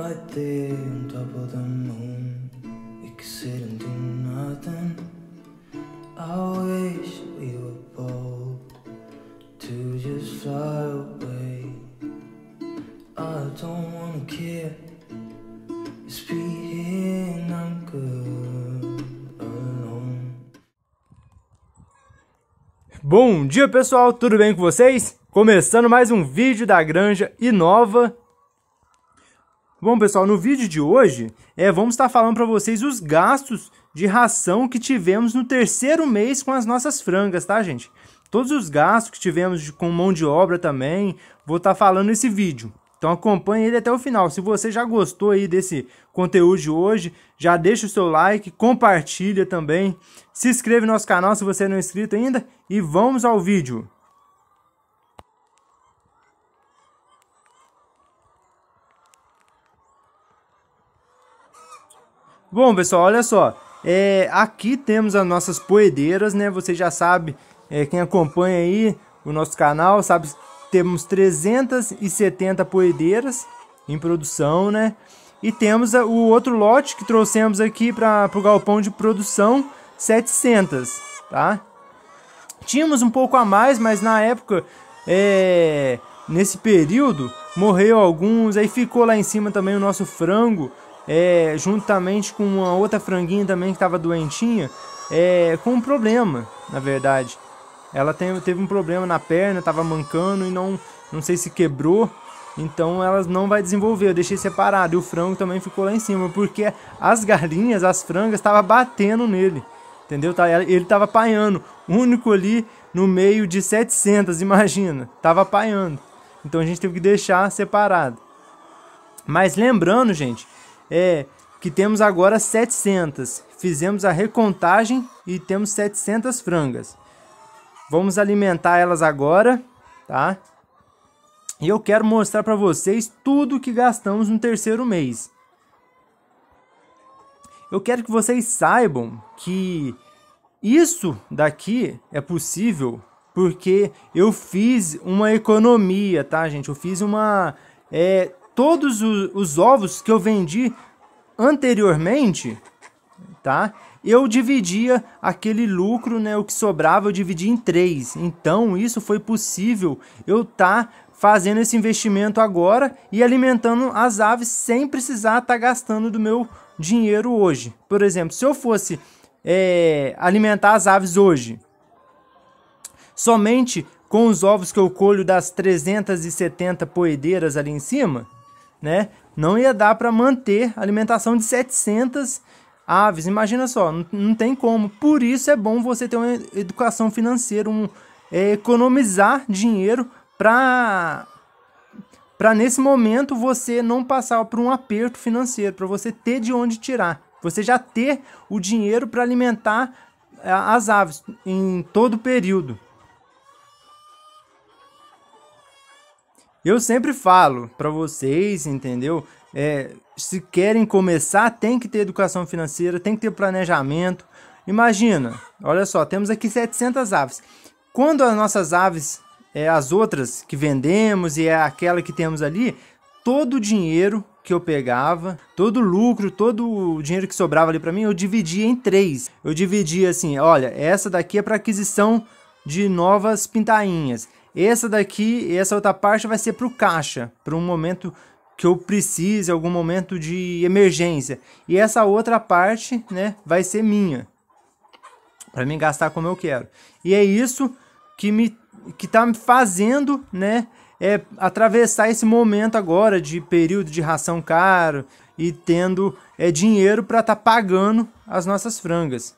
right there on top of the moon. We could sit and do nothing. I wish we were bold to just fly away. I don't wanna care. Bom dia pessoal, tudo bem com vocês? Começando mais um vídeo da Granja Inova Bom, pessoal, no vídeo de hoje, é, vamos estar falando para vocês os gastos de ração que tivemos no terceiro mês com as nossas frangas, tá, gente? Todos os gastos que tivemos com mão de obra também, vou estar falando nesse vídeo. Então acompanhe ele até o final. Se você já gostou aí desse conteúdo de hoje, já deixa o seu like, compartilha também, se inscreve no nosso canal se você não é inscrito ainda e vamos ao vídeo. Bom, pessoal, olha só. É, aqui temos as nossas poedeiras, né? Você já sabe, é, quem acompanha aí o nosso canal, sabe temos 370 poedeiras em produção, né? E temos o outro lote que trouxemos aqui para o galpão de produção, 700, tá? Tínhamos um pouco a mais, mas na época, é, nesse período, morreu alguns. Aí ficou lá em cima também o nosso frango, é, juntamente com uma outra franguinha também que estava doentinha, é, com um problema, na verdade. Ela tem, teve um problema na perna, estava mancando e não, não sei se quebrou. Então elas não vai desenvolver. Eu deixei separado e o frango também ficou lá em cima, porque as galinhas, as frangas, estavam batendo nele. Entendeu? Tá, ele estava apanhando. Único ali no meio de 700, imagina. estava apanhando. Então a gente teve que deixar separado. Mas lembrando, gente, é que temos agora 700. Fizemos a recontagem e temos 700 frangas. Vamos alimentar elas agora, tá? E eu quero mostrar para vocês tudo que gastamos no terceiro mês. Eu quero que vocês saibam que isso daqui é possível porque eu fiz uma economia, tá, gente? Eu fiz uma é, todos os, os ovos que eu vendi anteriormente, tá? Eu dividia aquele lucro, né, o que sobrava eu dividia em três. Então isso foi possível eu tá fazendo esse investimento agora e alimentando as aves sem precisar estar tá gastando do meu dinheiro hoje. Por exemplo, se eu fosse é, alimentar as aves hoje, somente com os ovos que eu colho das 370 poedeiras ali em cima, né? Não ia dar para manter a alimentação de 700 aves. Imagina só, não, tem como. Por isso é bom você ter uma educação financeira, um é, economizar dinheiro para para nesse momento você não passar por um aperto financeiro, para você ter de onde tirar. Você já ter o dinheiro para alimentar é, as aves em todo o período. Eu sempre falo para vocês, entendeu? É, se querem começar, tem que ter educação financeira, tem que ter planejamento. Imagina, olha só, temos aqui 700 aves. Quando as nossas aves, é, as outras que vendemos e é aquela que temos ali, todo o dinheiro que eu pegava, todo o lucro, todo o dinheiro que sobrava ali para mim, eu dividia em três. Eu dividia assim, olha, essa daqui é para aquisição de novas pintainhas. Essa daqui, essa outra parte vai ser para o caixa, para um momento que eu precise, algum momento de emergência. E essa outra parte, né, vai ser minha, para mim gastar como eu quero. E é isso que me que está me fazendo, né, é atravessar esse momento agora de período de ração caro e tendo é dinheiro para estar tá pagando as nossas frangas.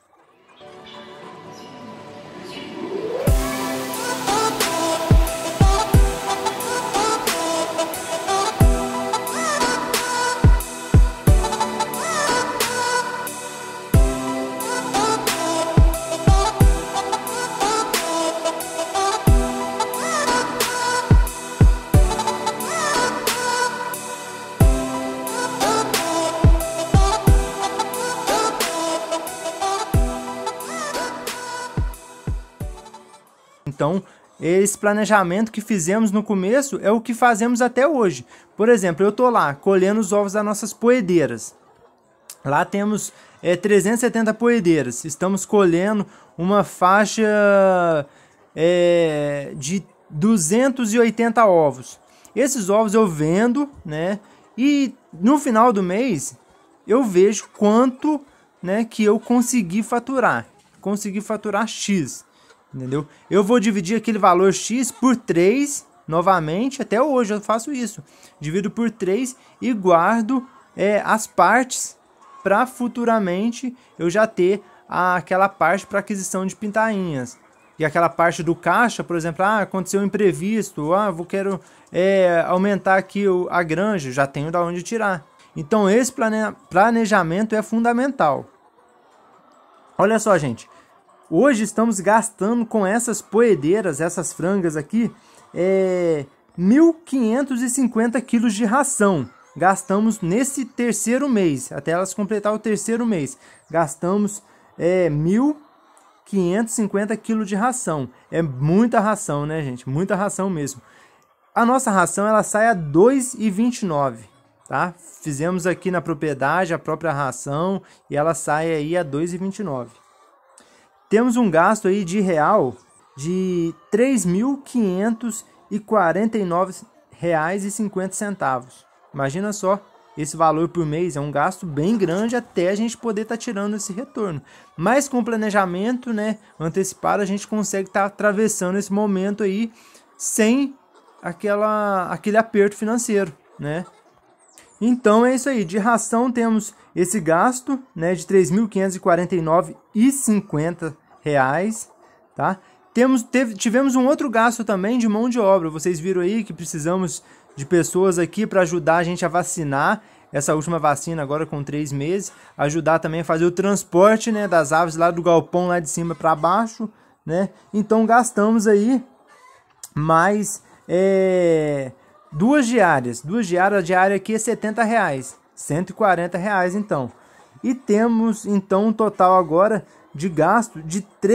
Esse planejamento que fizemos no começo é o que fazemos até hoje. Por exemplo, eu estou lá colhendo os ovos das nossas poedeiras. Lá temos é, 370 poedeiras. Estamos colhendo uma faixa é, de 280 ovos. Esses ovos eu vendo, né? E no final do mês eu vejo quanto né, que eu consegui faturar. Consegui faturar X entendeu? Eu vou dividir aquele valor x por 3 novamente, até hoje eu faço isso. Divido por 3 e guardo é, as partes para futuramente eu já ter a, aquela parte para aquisição de pintainhas. E aquela parte do caixa, por exemplo, ah, aconteceu um imprevisto, ah, vou quero é, aumentar aqui o, a granja, já tenho da onde tirar. Então esse plane, planejamento é fundamental. Olha só, gente, Hoje estamos gastando com essas poedeiras, essas frangas aqui, é, 1.550 quilos de ração. Gastamos nesse terceiro mês, até elas completar o terceiro mês. Gastamos é, 1.550 quilos de ração. É muita ração, né, gente? Muita ração mesmo. A nossa ração ela sai a 2,29, tá? Fizemos aqui na propriedade a própria ração e ela sai aí a 2,29 temos um gasto aí de real de R$ 3.549,50. Imagina só, esse valor por mês é um gasto bem grande até a gente poder estar tá tirando esse retorno. Mas com o planejamento né, antecipado, a gente consegue estar tá atravessando esse momento aí sem aquela, aquele aperto financeiro, né? Então é isso aí, de ração temos esse gasto né, de R$ 3.549,50 reais, tá? Temos, teve, tivemos um outro gasto também de mão de obra. Vocês viram aí que precisamos de pessoas aqui para ajudar a gente a vacinar essa última vacina agora com três meses, ajudar também a fazer o transporte né, das aves lá do galpão lá de cima para baixo, né? Então gastamos aí mais é, duas diárias, duas diárias, a diária aqui é 70 reais, 140 reais então. E temos então um total agora de gasto de R$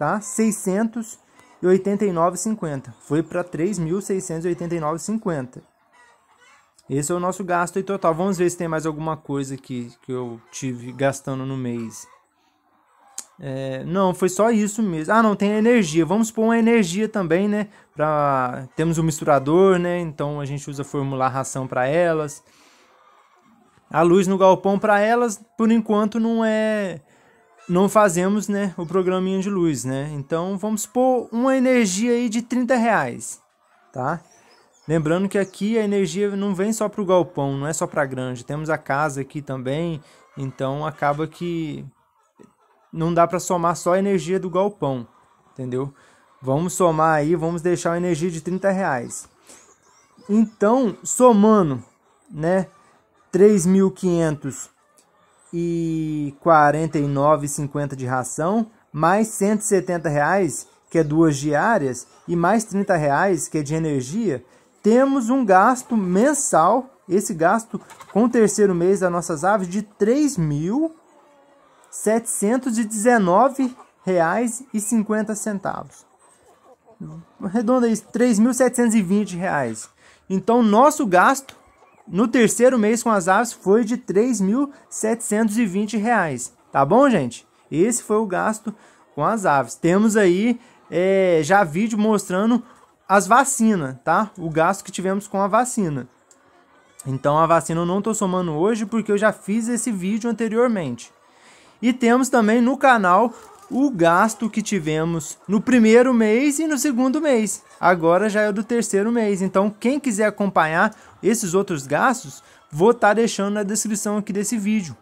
3.689,50. Tá? Foi para R$ 3.689,50. Esse é o nosso gasto total. Vamos ver se tem mais alguma coisa aqui que eu tive gastando no mês. É, não, foi só isso mesmo. Ah, não, tem energia. Vamos pôr uma energia também, né? Pra... Temos um misturador, né? Então a gente usa formular ração para elas. A luz no galpão para elas, por enquanto, não é não fazemos né, o programinha de luz, né? Então vamos supor uma energia aí de 30 reais, tá? Lembrando que aqui a energia não vem só para o galpão, não é só para a grande Temos a casa aqui também, então acaba que não dá para somar só a energia do galpão, entendeu? Vamos somar aí, vamos deixar uma energia de 30 reais. Então, somando, né, 3.500 e 49,50 de ração, mais 170 reais que é duas diárias e mais 30 reais que é de energia, temos um gasto mensal, esse gasto com o terceiro mês das nossas aves de R$ reais e 50 centavos. Arredonda isso, 3.720 reais. Então, nosso gasto no terceiro mês com as aves foi de R$ 3.720, tá bom, gente? Esse foi o gasto com as aves. Temos aí é, já vídeo mostrando as vacinas, tá? O gasto que tivemos com a vacina. Então a vacina eu não estou somando hoje porque eu já fiz esse vídeo anteriormente. E temos também no canal o gasto que tivemos no primeiro mês e no segundo mês. Agora já é do terceiro mês. Então, quem quiser acompanhar esses outros gastos, vou estar tá deixando na descrição aqui desse vídeo.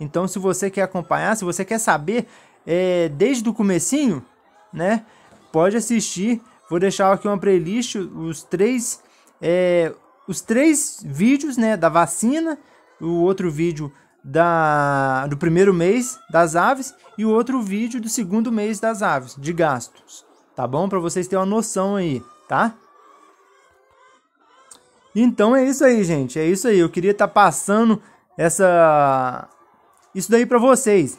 Então, se você quer acompanhar, se você quer saber é, desde o comecinho, né, pode assistir. Vou deixar aqui uma playlist os três é, os três vídeos, né, da vacina, o outro vídeo da, do primeiro mês das aves e o outro vídeo do segundo mês das aves, de gastos. Tá bom? Para vocês terem uma noção aí, tá? Então é isso aí, gente. É isso aí. Eu queria estar tá passando essa isso daí para vocês.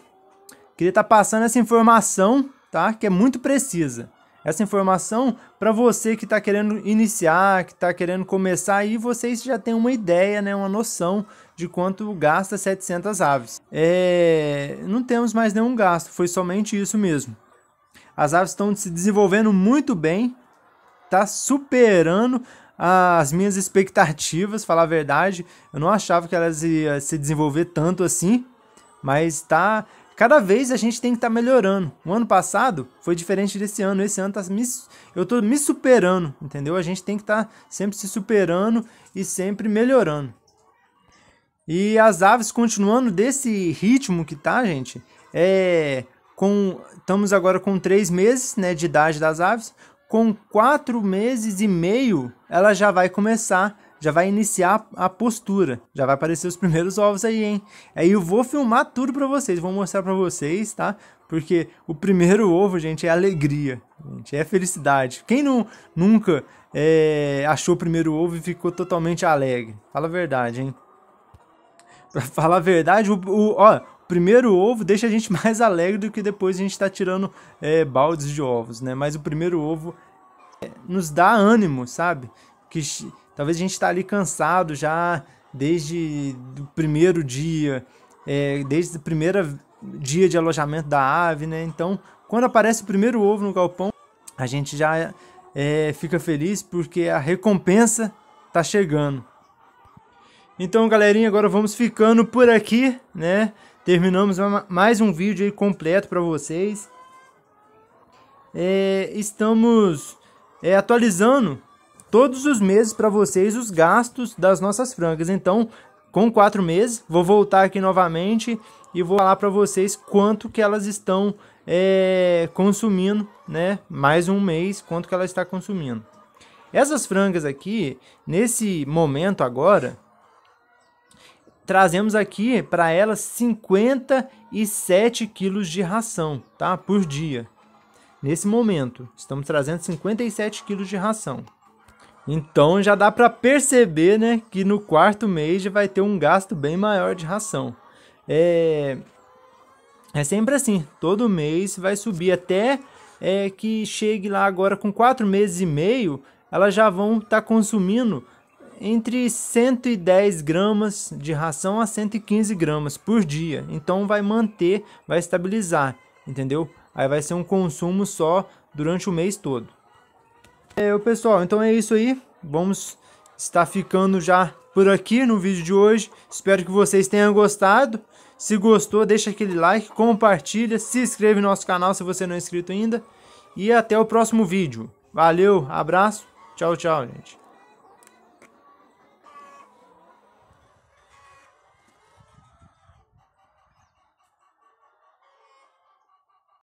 Queria estar tá passando essa informação, tá? Que é muito precisa. Essa informação para você que está querendo iniciar, que está querendo começar aí, vocês já têm uma ideia, né? Uma noção de quanto gasta 700 aves. É, não temos mais nenhum gasto, foi somente isso mesmo. As aves estão se desenvolvendo muito bem, está superando as minhas expectativas, falar a verdade. Eu não achava que elas iam se desenvolver tanto assim, mas está cada vez a gente tem que estar tá melhorando. O ano passado foi diferente desse ano. Esse ano tá me, eu estou me superando, entendeu? A gente tem que estar tá sempre se superando e sempre melhorando. E as aves continuando desse ritmo que tá, gente, é com estamos agora com três meses, né, de idade das aves. Com quatro meses e meio, ela já vai começar, já vai iniciar a postura, já vai aparecer os primeiros ovos aí, hein? Aí é, eu vou filmar tudo para vocês, vou mostrar para vocês, tá? Porque o primeiro ovo, gente, é alegria, gente, é felicidade. Quem não nunca é, achou o primeiro ovo e ficou totalmente alegre? Fala a verdade, hein? Pra falar a verdade, o, o, ó, primeiro ovo deixa a gente mais alegre do que depois a gente tá tirando é, baldes de ovos, né? Mas o primeiro ovo é, nos dá ânimo, sabe? Que talvez a gente tá ali cansado já desde o primeiro dia, é, desde o primeiro dia de alojamento da ave, né? Então, quando aparece o primeiro ovo no galpão, a gente já é, fica feliz porque a recompensa tá chegando. Então, galerinha, agora vamos ficando por aqui, né? Terminamos mais um vídeo aí completo para vocês. É, estamos é, atualizando todos os meses para vocês os gastos das nossas frangas. Então, com quatro meses, vou voltar aqui novamente e vou falar para vocês quanto que elas estão é, consumindo, né? Mais um mês, quanto que ela está consumindo. Essas frangas aqui, nesse momento agora, trazemos aqui para ela 57 quilos de ração tá? por dia. Nesse momento, estamos trazendo 57 quilos de ração. Então já dá para perceber né, que no quarto mês já vai ter um gasto bem maior de ração. É, é sempre assim, todo mês vai subir até é, que chegue lá agora com quatro meses e meio, elas já vão estar tá consumindo entre 110 gramas de ração a 115 gramas por dia. Então vai manter, vai estabilizar, entendeu? Aí vai ser um consumo só durante o mês todo. É, pessoal, então é isso aí. Vamos estar ficando já por aqui no vídeo de hoje. Espero que vocês tenham gostado. Se gostou, deixa aquele like, compartilha, se inscreve no nosso canal se você não é inscrito ainda. E até o próximo vídeo. Valeu, abraço, tchau, tchau, gente.